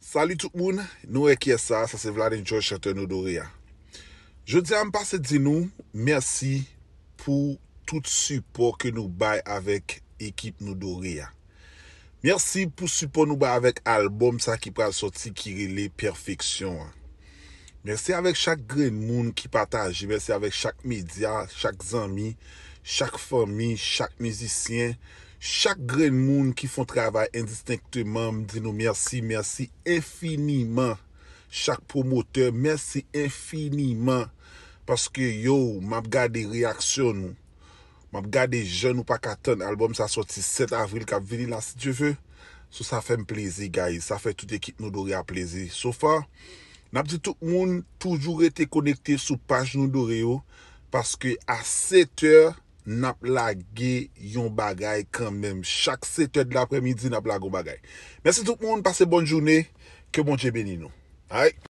Sali tout moun, nou e kye sa, sa se vlad enjou chate nou dori ya. Je di an passe di nou, mersi pou tout support ke nou bay avèk ekip nou dori ya. Mersi pou support nou bay avèk albom sa ki pral soti ki rile perfeksyon ya. Mersi avèk chak gren moun ki pataj. Mersi avèk chak media, chak zami, chak fami, chak mizisyen. Chak gren moun ki fon travè indistinctèman. M di nou mersi, mersi infiniman. Chak promoteur, mersi infiniman. Paske yo, m ap gade reaksyon nou. M ap gade jen ou pa katan. Albom sa soti 7 avril, kap veni la si djè vè. Sou sa fè m plézi, guys. Sa fè tout ekip nou dori a plézi. Sou fa... Nap di tout moun toujou rete konekte sou paj nou do reyo. Paske a seteur nap la ge yon bagay kanmem. Chak seteur d'apremidzi nap la ge yon bagay. Mersi tout moun. Pase bon jouni. Ke bon jebeni nou. Aight.